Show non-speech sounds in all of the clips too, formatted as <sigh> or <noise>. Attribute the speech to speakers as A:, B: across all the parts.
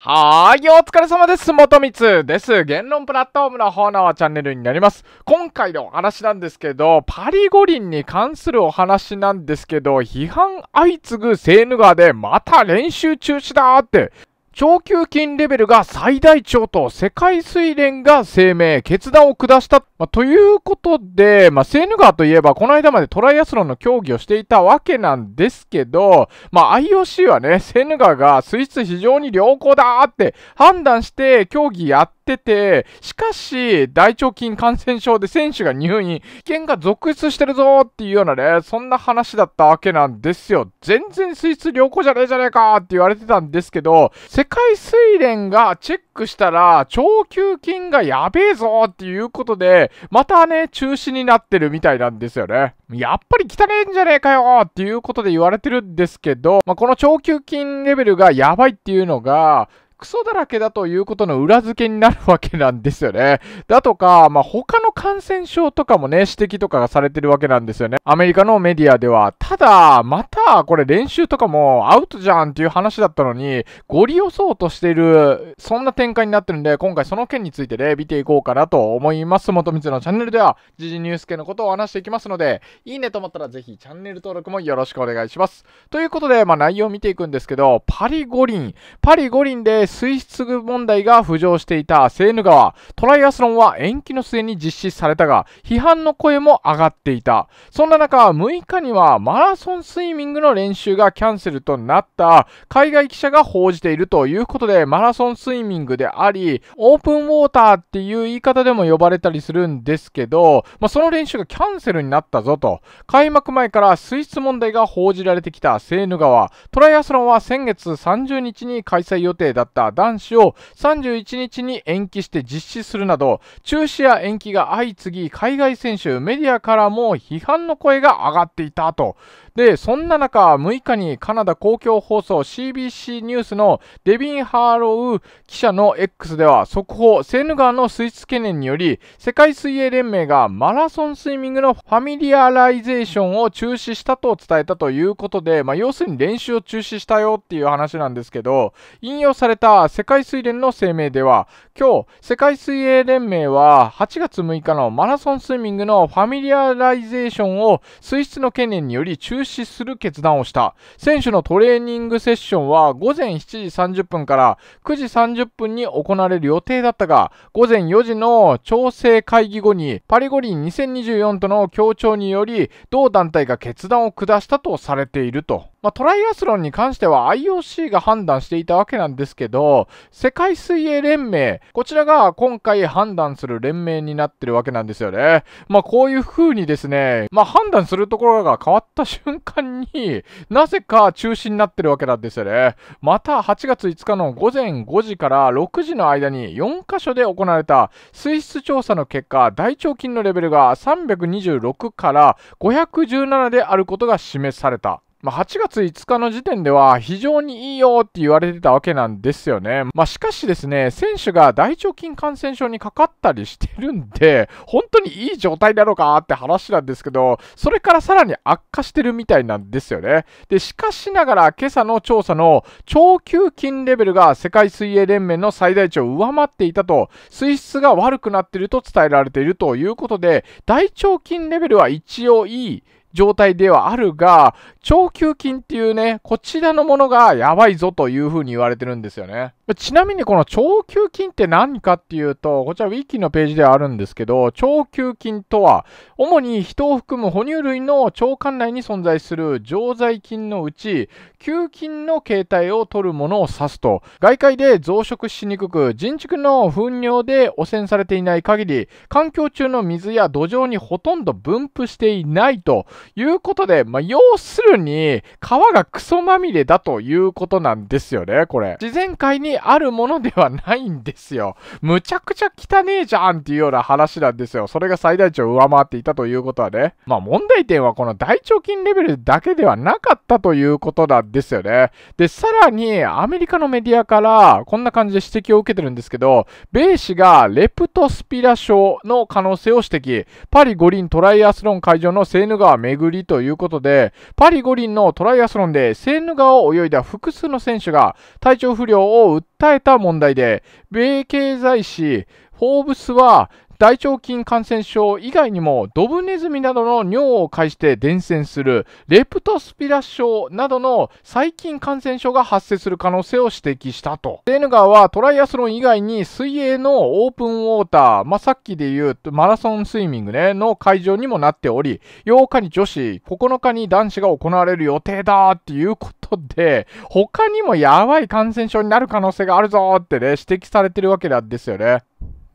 A: はーい、お疲れ様です。元光です。言論プラットフォームの方のチャンネルになります。今回のお話なんですけど、パリ五輪に関するお話なんですけど、批判相次ぐセーヌ川でまた練習中止だーって、長球金レベルが最大長と世界水連が声明、決断を下した。まあ、ということで、まあ、セーヌ川といえば、この間までトライアスロンの競技をしていたわけなんですけど、まあ、IOC はね、セーヌ川が水質非常に良好だって判断して競技やってってて、しかし、大腸菌感染症で選手が入院、危険が続出してるぞっていうようなね、そんな話だったわけなんですよ。全然水質良好じゃねえじゃねえかって言われてたんですけど、世界水連がチェックしたら、超球菌がやべえぞっていうことで、またね、中止になってるみたいなんですよね。やっぱり汚えんじゃねえかよっていうことで言われてるんですけど、まあ、この超球菌レベルがやばいっていうのが、クソだらけだということの裏付けになるわけなんですよね。だとか、まあ、他の感染症とかもね、指摘とかがされてるわけなんですよね。アメリカのメディアでは。ただ、また、これ練習とかもアウトじゃんっていう話だったのに、ご利用そうとしている、そんな展開になってるんで、今回その件についてね、見ていこうかなと思います。元光のチャンネルでは、時事ニュース系のことを話していきますので、いいねと思ったらぜひチャンネル登録もよろしくお願いします。ということで、まあ、内容を見ていくんですけど、パリ五輪。パリ五輪で水質問題が浮上していたセーヌ川トライアスロンは延期の末に実施されたが批判の声も上がっていたそんな中6日にはマラソンスイミングの練習がキャンセルとなった海外記者が報じているということでマラソンスイミングでありオープンウォーターっていう言い方でも呼ばれたりするんですけど、まあ、その練習がキャンセルになったぞと開幕前から水質問題が報じられてきたセーヌ川トライアスロンは先月30日に開催予定だったた男子を31日に延期して実施するなど、中止や延期が相次ぎ、海外選手、メディアからも批判の声が上がっていたとで、そんな中、6日にカナダ公共放送 CBC ニュースのデビン・ハーロウ記者の X では、速報、セーヌ川の水質懸念により、世界水泳連盟がマラソンスイミングのファミリアライゼーションを中止したと伝えたということで、まあ、要するに練習を中止したよっていう話なんですけど、引用された世界水連の声明では、今日、世界水泳連盟は8月6日のマラソンスイミングのファミリアライゼーションを水質の懸念により中止止する決断をした選手のトレーニングセッションは午前7時30分から9時30分に行われる予定だったが午前4時の調整会議後にパリ五輪2024との協調により同団体が決断を下したとされているとまあ、トライアスロンに関しては IOC が判断していたわけなんですけど、世界水泳連盟、こちらが今回判断する連盟になってるわけなんですよね。まあ、こういう風にですね、まあ、判断するところが変わった瞬間になぜか中止になってるわけなんですよね。また8月5日の午前5時から6時の間に4カ所で行われた水質調査の結果、大腸菌のレベルが326から517であることが示された。まあ、8月5日の時点では非常にいいよって言われてたわけなんですよね。まあ、しかしですね、選手が大腸菌感染症にかかったりしてるんで、本当にいい状態だろうかって話なんですけど、それからさらに悪化してるみたいなんですよね。で、しかしながら今朝の調査の超級菌レベルが世界水泳連盟の最大値を上回っていたと、水質が悪くなっていると伝えられているということで、大腸菌レベルは一応いい。状態ではあるが、長球菌っていうね、こちらのものがやばいぞというふうに言われてるんですよね。ちなみにこの長球菌って何かっていうと、こちらィッキーのページではあるんですけど、長球菌とは、主に人を含む哺乳類の腸管内に存在する常在菌のうち、球菌の形態を取るものを指すと、外界で増殖しにくく、人畜の糞尿で汚染されていない限り、環境中の水や土壌にほとんど分布していないということで、まあ、要するに、川がクソまみれだということなんですよね、これ。自然界にあるものではないんですよ。むちゃくちゃ汚ねえじゃんっていうような話なんですよ。それが最大値を上回っていたということはね。まあ、問題点はこの大腸菌レベルだけではなかったということなんですよね。で、さらに、アメリカのメディアから、こんな感じで指摘を受けてるんですけど、米氏がレプトスピラ症の可能性を指摘。パリ五輪トライアスロン会場のセーヌ川巡りということで、パリ五輪のトライアスロンでセーヌ川を泳いだ複数の選手が体調不良を訴えた問題で、米経済誌フォーブスは大腸菌感染症以外にもドブネズミなどの尿を介して伝染するレプトスピラ症などの細菌感染症が発生する可能性を指摘したと。デーヌガーはトライアスロン以外に水泳のオープンウォーター、まあ、さっきで言うマラソンスイミングね、の会場にもなっており、8日に女子、9日に男子が行われる予定だっていうことで、他にもやばい感染症になる可能性があるぞってね、指摘されてるわけなんですよね。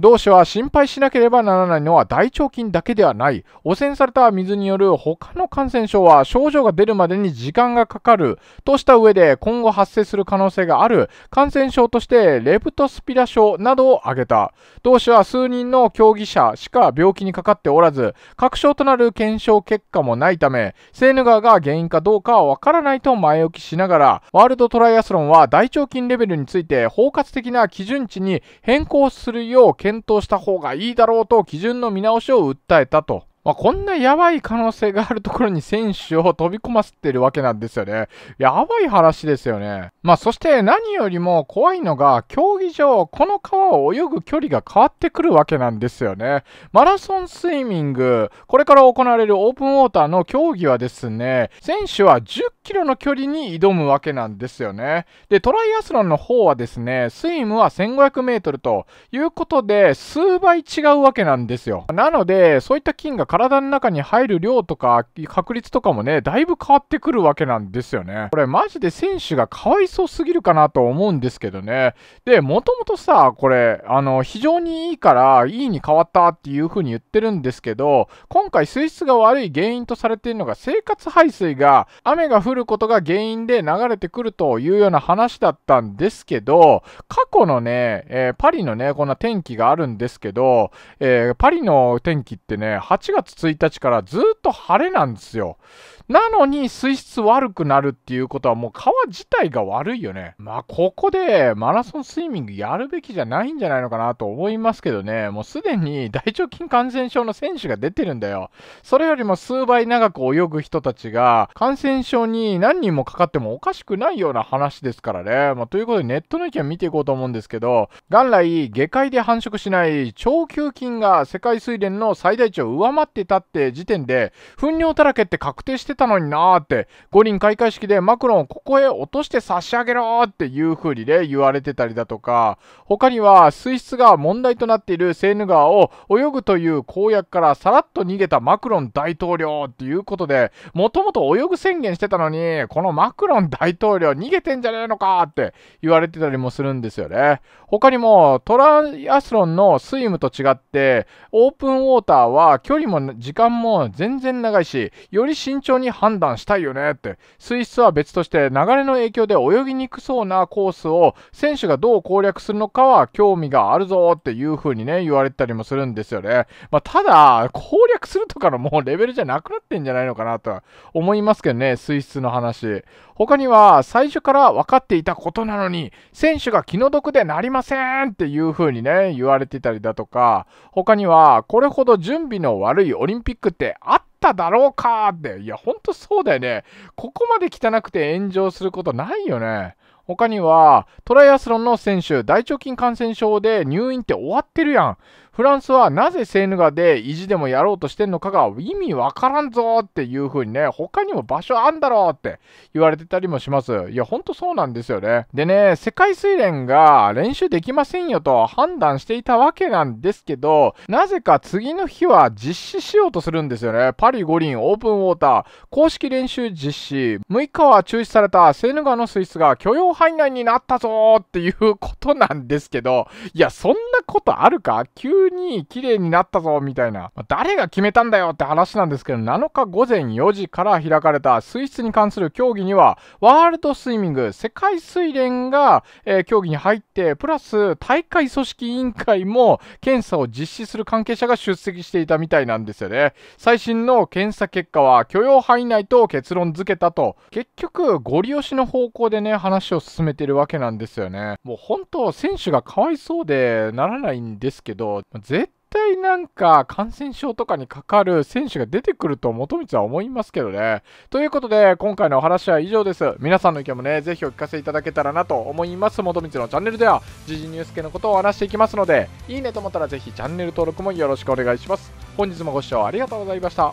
A: 同種は心配しなければならないのは大腸菌だけではない。汚染された水による他の感染症は症状が出るまでに時間がかかるとした上で今後発生する可能性がある感染症としてレプトスピラ症などを挙げた。同種は数人の競技者しか病気にかかっておらず、確証となる検証結果もないため、セーヌ川が原因かどうかはわからないと前置きしながら、ワールドトライアスロンは大腸菌レベルについて包括的な基準値に変更するよう検検討した方がいいだろうと基準の見直しを訴えたとまあ、こんなやばい可能性があるところに選手を飛び込ませてるわけなんですよね。やばい話ですよね。まあ、そして何よりも怖いのが、競技場、この川を泳ぐ距離が変わってくるわけなんですよね。マラソンスイミング、これから行われるオープンウォーターの競技はですね、選手は10キロの距離に挑むわけなんですよね。で、トライアスロンの方はですね、スイムは1500メートルということで、数倍違うわけなんですよ。なので、そういった金が絡体の中に入る量とか確率とかもね、だいぶ変わってくるわけなんですよね。これマジで選手がかわいそうすぎるかなと思うんですけどね。で、もともとさ、これ、あの、非常にいいからいいに変わったっていう風に言ってるんですけど、今回水質が悪い原因とされているのが生活排水が雨が降ることが原因で流れてくるというような話だったんですけど、過去のね、えー、パリのね、こんな天気があるんですけど、えー、パリの天気ってね、8月月1日からずっと晴れなんですよ。なのに水質悪くなるっていうことはもう川自体が悪いよね。まあここでマラソンスイミングやるべきじゃないんじゃないのかなと思いますけどね、もうすでに大腸菌感染症の選手が出てるんだよ。それよりも数倍長く泳ぐ人たちが感染症に何人もかかってもおかしくないような話ですからね。まあということでネットの意見見ていこうと思うんですけど、元来下界で繁殖しない超球菌が世界水田の最大値を上回ってたって時点で、糞尿だらけって確定してたたのになーって、五輪開会式でマクロンをここへ落として差し上げろっていう風にね、言われてたりだとか、他には水質が問題となっているセーヌ川を泳ぐという公約からさらっと逃げたマクロン大統領っていうことで、もともと泳ぐ宣言してたのに、このマクロン大統領逃げてんじゃねえのかって言われてたりもするんですよね。他にもトラアスロンのスイムと違って、オープンウォーターは距離も時間も全然長いし、より慎重に判断したいよねって、水質は別として流れの影響で泳ぎにくそうなコースを選手がどう攻略するのかは興味があるぞっていう風にね、言われたりもするんですよね。まあ、ただ、攻略するとかのもう <laughs> レベルじゃなくなってんじゃないのかなとは思いますけどね、水質の話。他には、最初から分かっていたことなのに、選手が気の毒でなりませんっていう風にね、言われてたりだとか、他には、これほど準備の悪いオリンピックってあっっただろうかって。いや、ほんとそうだよね。ここまで汚くて炎上することないよね。他には、トライアスロンの選手、大腸菌感染症で入院って終わってるやん。フランスはなぜセーヌ川で意地でもやろうとしてんのかが意味わからんぞっていう風にね、他にも場所あんだろうって言われてたりもします。いや、ほんとそうなんですよね。でね、世界水連が練習できませんよと判断していたわけなんですけど、なぜか次の日は実施しようとするんですよね。パリ五輪オープンウォーター公式練習実施。6日は中止されたセーヌ川の水質が許容範囲内になったぞっていうことなんですけど、いや、そんなことあるか急に綺麗になったぞみたいな、まあ、誰が決めたんだよって話なんですけど、7日午前4時から開かれた水質に関する競技には、ワールドスイミング、世界水連が、えー、競技に入って、プラス大会組織委員会も検査を実施する関係者が出席していたみたいなんですよね。最新の検査結果は許容範囲内と結論付けたと、結局、ゴリ押しの方向でね、話を進めてるわけなんですよね。もう本当、選手がかわいそうで、からないんですけど、絶対なんか感染症とかにかかる選手が出てくると元光は思いますけどね。ということで、今回のお話は以上です。皆さんの意見もね、ぜひお聞かせいただけたらなと思います。元光のチャンネルでは、時事ニュース系のことをお話していきますので、いいねと思ったらぜひチャンネル登録もよろしくお願いします。本日もご視聴ありがとうございました。